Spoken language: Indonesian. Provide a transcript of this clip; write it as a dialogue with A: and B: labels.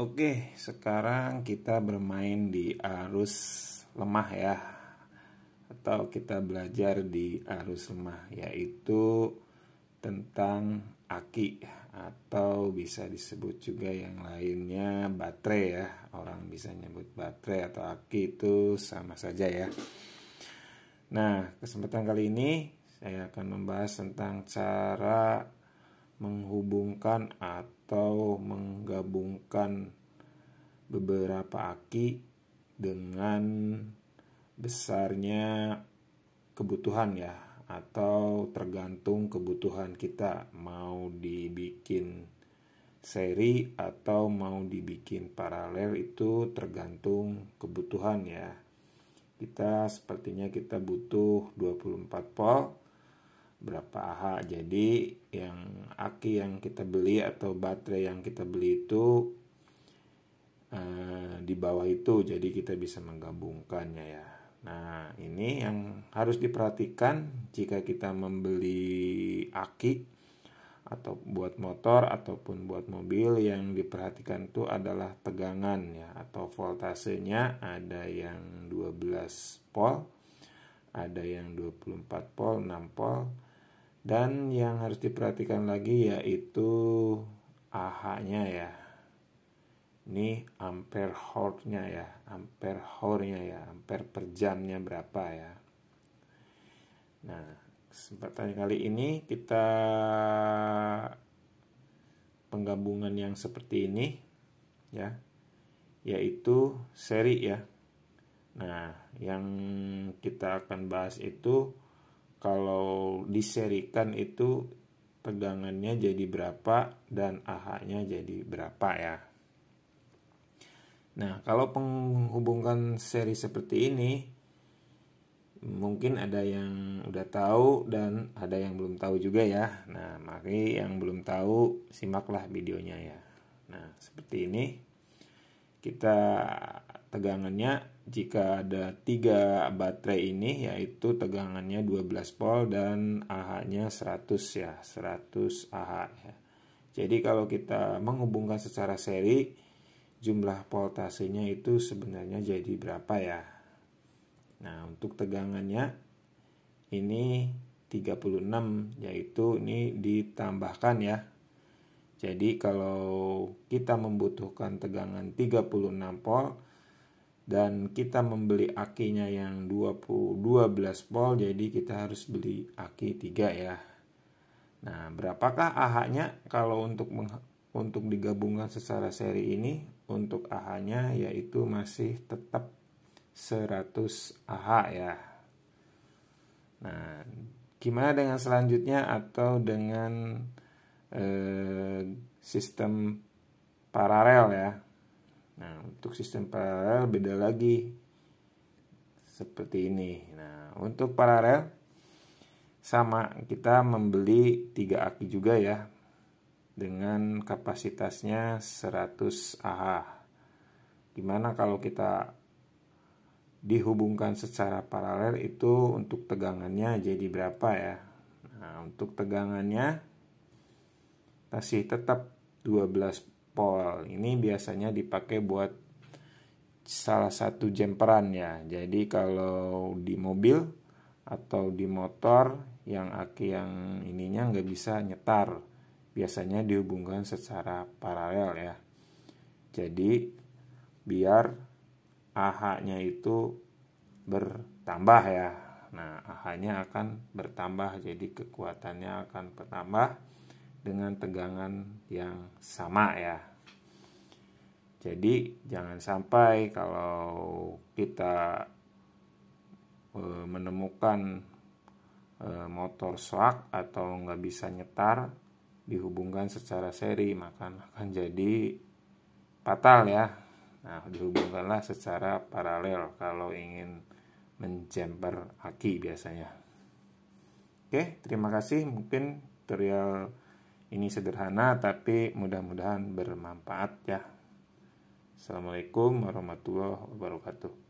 A: Oke, sekarang kita bermain di arus lemah ya. Atau kita belajar di arus lemah yaitu tentang aki atau bisa disebut juga yang lainnya baterai ya. Orang bisa nyebut baterai atau aki itu sama saja ya. Nah, kesempatan kali ini saya akan membahas tentang cara menghubungkan atau menggabungkan beberapa aki dengan besarnya kebutuhan ya atau tergantung kebutuhan kita mau dibikin seri atau mau dibikin paralel itu tergantung kebutuhan ya kita sepertinya kita butuh 24 volt berapa AH jadi yang aki yang kita beli atau baterai yang kita beli itu eh, di bawah itu jadi kita bisa menggabungkannya ya nah ini yang harus diperhatikan jika kita membeli aki atau buat motor ataupun buat mobil yang diperhatikan itu adalah tegangan ya atau voltasenya ada yang 12 volt ada yang 24 volt 6 volt dan yang harus diperhatikan lagi yaitu AH-nya ya. Ini ampere hour-nya ya, ampere hour-nya ya, ampere per jamnya berapa ya. Nah, kesempatan kali ini kita penggabungan yang seperti ini ya yaitu seri ya. Nah, yang kita akan bahas itu kalau diserikan itu tegangannya jadi berapa dan AH-nya jadi berapa ya. Nah, kalau menghubungkan seri seperti ini mungkin ada yang udah tahu dan ada yang belum tahu juga ya. Nah, mari yang belum tahu simaklah videonya ya. Nah, seperti ini kita tegangannya jika ada tiga baterai ini yaitu tegangannya 12 volt dan AH-nya 100 ya, 100 AH ya. Jadi kalau kita menghubungkan secara seri jumlah voltasenya itu sebenarnya jadi berapa ya? Nah, untuk tegangannya ini 36 yaitu ini ditambahkan ya. Jadi kalau kita membutuhkan tegangan 36 volt dan kita membeli akinya yang 20, 12 volt jadi kita harus beli aki 3 ya nah berapakah AH nya kalau untuk untuk digabungkan secara seri ini untuk AH nya yaitu masih tetap 100 AH ya nah gimana dengan selanjutnya atau dengan eh, sistem paralel ya Nah, untuk sistem paralel beda lagi. Seperti ini. Nah, untuk paralel sama kita membeli 3 aki juga ya dengan kapasitasnya 100 AH. Gimana kalau kita dihubungkan secara paralel itu untuk tegangannya jadi berapa ya? Nah, untuk tegangannya masih tetap 12 pol. Ini biasanya dipakai buat salah satu jemperan ya. Jadi kalau di mobil atau di motor yang aki yang ininya nggak bisa nyetar, biasanya dihubungkan secara paralel ya. Jadi biar AH-nya itu bertambah ya. Nah, AH-nya akan bertambah jadi kekuatannya akan bertambah dengan tegangan yang sama ya. Jadi jangan sampai kalau kita e, menemukan e, motor swak atau nggak bisa nyetar dihubungkan secara seri maka akan jadi fatal ya. Nah dihubungkanlah secara paralel kalau ingin menjemper aki biasanya. Oke terima kasih mungkin tutorial ini sederhana tapi mudah-mudahan bermanfaat ya. Assalamualaikum warahmatullahi wabarakatuh.